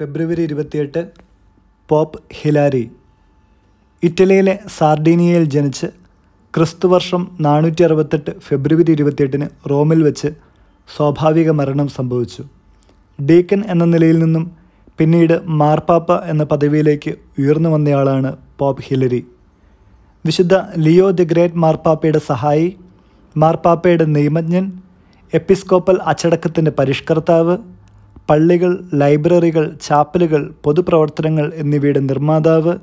ഫെബ്രുവരി ഇരുപത്തിയെട്ട് pop Hillary ഇറ്റലിയിലെ സാർഡീനിയയിൽ ജനിച്ച് ക്രിസ്തുവർഷം നാനൂറ്റി അറുപത്തെട്ട് ഫെബ്രുവരി ഇരുപത്തിയെട്ടിന് റോമിൽ വെച്ച് സ്വാഭാവിക മരണം സംഭവിച്ചു ഡീക്കൻ എന്ന നിലയിൽ നിന്നും പിന്നീട് മാർപ്പാപ്പ എന്ന പദവിയിലേക്ക് ഉയർന്നു വന്നയാളാണ് പോപ്പ് ഹിലരി വിശുദ്ധ ലിയോ ദി ഗ്രേറ്റ് മാർപ്പാപ്പയുടെ സഹായി മാർപ്പാപ്പയുടെ നിയമജ്ഞൻ എപ്പിസ്കോപ്പൽ അച്ചടക്കത്തിൻ്റെ പരിഷ്കർത്താവ് പള്ളികൾ ലൈബ്രറികൾ ചാപ്പലുകൾ പൊതുപ്രവർത്തനങ്ങൾ എന്നിവയുടെ നിർമ്മാതാവ്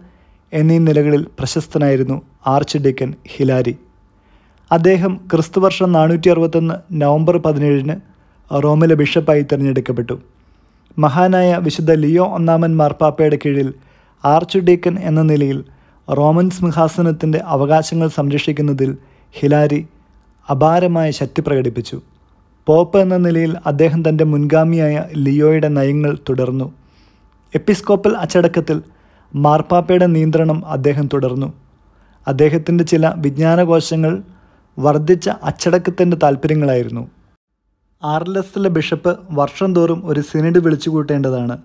എന്നീ നിലകളിൽ പ്രശസ്തനായിരുന്നു ആർച്ച് ഡിക്കൻ ഹിലാരി അദ്ദേഹം ക്രിസ്തുവർഷം നാനൂറ്റി അറുപത്തൊന്ന് നവംബർ പതിനേഴിന് റോമിലെ ബിഷപ്പായി തിരഞ്ഞെടുക്കപ്പെട്ടു മഹാനായ വിശുദ്ധ ലിയോ ഒന്നാമൻ മാർപ്പാപ്പയുടെ കീഴിൽ ആർച്ച് ഡീക്കൻ എന്ന നിലയിൽ റോമൻ സിംഹാസനത്തിൻ്റെ അവകാശങ്ങൾ സംരക്ഷിക്കുന്നതിൽ ഹിലാരി അപാരമായ ശക്തി പ്രകടിപ്പിച്ചു പോപ്പ് എന്ന നിലയിൽ അദ്ദേഹം തൻ്റെ മുൻഗാമിയായ ലിയോയുടെ നയങ്ങൾ തുടർന്നു എപ്പിസ്കോപ്പൽ അച്ചടക്കത്തിൽ മാർപ്പാപ്പയുടെ നിയന്ത്രണം അദ്ദേഹം തുടർന്നു അദ്ദേഹത്തിൻ്റെ ചില വിജ്ഞാനകോശങ്ങൾ വർദ്ധിച്ച അച്ചടക്കത്തിൻ്റെ താല്പര്യങ്ങളായിരുന്നു ആർ എൽ എസിലെ ബിഷപ്പ് വർഷം തോറും ഒരു സിനഡ് വിളിച്ചുകൂട്ടേണ്ടതാണ്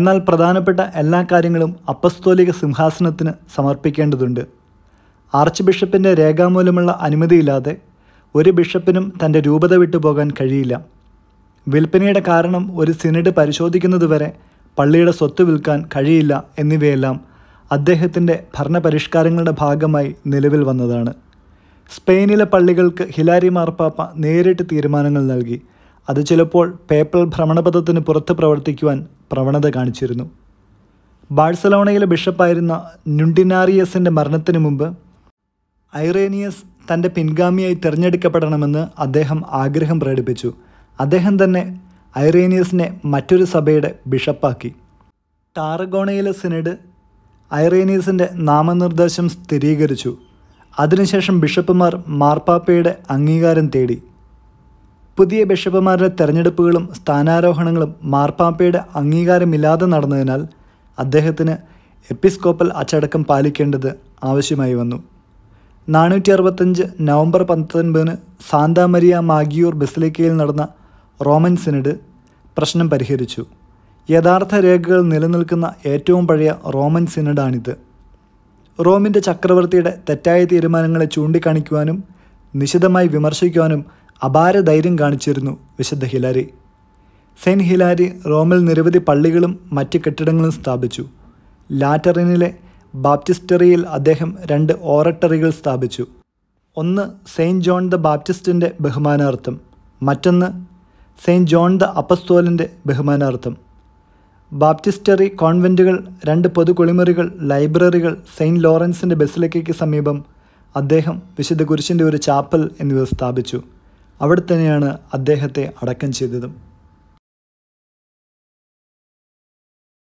എന്നാൽ പ്രധാനപ്പെട്ട എല്ലാ കാര്യങ്ങളും അപ്പസ്തോലിക സിംഹാസനത്തിന് സമർപ്പിക്കേണ്ടതുണ്ട് ആർച്ച് ബിഷപ്പിൻ്റെ രേഖാമൂലമുള്ള അനുമതിയില്ലാതെ ഒരു ബിഷപ്പിനും തൻ്റെ രൂപത വിട്ടുപോകാൻ കഴിയില്ല വിൽപ്പനയുടെ കാരണം ഒരു സിനഡ് പരിശോധിക്കുന്നതുവരെ പള്ളിയുടെ സ്വത്ത് വിൽക്കാൻ കഴിയില്ല എന്നിവയെല്ലാം അദ്ദേഹത്തിൻ്റെ ഭരണപരിഷ്കാരങ്ങളുടെ ഭാഗമായി നിലവിൽ വന്നതാണ് സ്പെയിനിലെ പള്ളികൾക്ക് ഹിലാരി മാർപ്പാപ്പ നേരിട്ട് തീരുമാനങ്ങൾ നൽകി അത് ചിലപ്പോൾ പേപ്പൽ ഭ്രമണപഥത്തിന് പുറത്ത് പ്രവർത്തിക്കുവാൻ പ്രവണത കാണിച്ചിരുന്നു ബാഴ്സലോണയിലെ ബിഷപ്പായിരുന്ന ന്യുണ്ടിനാറിയസിൻ്റെ മരണത്തിനു മുമ്പ് ഐറേനിയസ് തൻ്റെ പിൻഗാമിയായി തിരഞ്ഞെടുക്കപ്പെടണമെന്ന് അദ്ദേഹം ആഗ്രഹം പ്രകടിപ്പിച്ചു അദ്ദേഹം തന്നെ ഐറേനിയസിനെ മറ്റൊരു സഭയുടെ ബിഷപ്പാക്കി ടാറഗോണയിലെ സിനഡ് ഐറേനിയസിൻ്റെ നാമനിർദ്ദേശം സ്ഥിരീകരിച്ചു അതിനുശേഷം ബിഷപ്പുമാർ മാർപ്പാപ്പയുടെ അംഗീകാരം തേടി പുതിയ ബിഷപ്പുമാരുടെ തെരഞ്ഞെടുപ്പുകളും സ്ഥാനാരോഹണങ്ങളും മാർപ്പാപ്പയുടെ അംഗീകാരമില്ലാതെ നടന്നതിനാൽ അദ്ദേഹത്തിന് എപ്പിസ്കോപ്പൽ അച്ചടക്കം പാലിക്കേണ്ടത് ആവശ്യമായി വന്നു നാനൂറ്റി അറുപത്തഞ്ച് നവംബർ പത്തൊൻപതിന് സാന്താമരിയ മാഗിയൂർ ബസിലിക്കയിൽ നടന്ന റോമൻ സിനഡ് പ്രശ്നം പരിഹരിച്ചു യഥാർത്ഥ രേഖകൾ നിലനിൽക്കുന്ന ഏറ്റവും പഴയ റോമൻ സിനഡാണിത് റോമിൻ്റെ ചക്രവർത്തിയുടെ തെറ്റായ തീരുമാനങ്ങളെ ചൂണ്ടിക്കാണിക്കുവാനും നിശിതമായി വിമർശിക്കുവാനും അപാര ധൈര്യം കാണിച്ചിരുന്നു വിശുദ്ധ ഹിലാരി സെയിൻറ്റ് ഹിലാരി റോമിൽ നിരവധി പള്ളികളും മറ്റ് കെട്ടിടങ്ങളും സ്ഥാപിച്ചു ലാറ്ററിനിലെ ബാപ്റ്റിസ്റ്ററിയിൽ അദ്ദേഹം രണ്ട് ഓറട്ടറികൾ സ്ഥാപിച്ചു ഒന്ന് സെയിൻറ്റ് ജോൺ ദ ബാപ്റ്റിസ്റ്റിൻ്റെ ബഹുമാനാർത്ഥം മറ്റൊന്ന് സെയിൻറ്റ് ജോൺ ദ അപ്പസ്തോലിൻ്റെ ബഹുമാനാർത്ഥം ബാപ്റ്റിസ്റ്ററി കോൺവെൻറ്റുകൾ രണ്ട് പൊതുകുളിമുറികൾ ലൈബ്രറികൾ സെയിൻറ്റ് ലോറൻസിൻ്റെ ബെസിലിക്കയ്ക്ക് സമീപം അദ്ദേഹം വിശുദ്ധ കുരിശിൻ്റെ ഒരു ചാപ്പൽ എന്നിവ സ്ഥാപിച്ചു അവിടെ തന്നെയാണ് അദ്ദേഹത്തെ അടക്കം ചെയ്തതും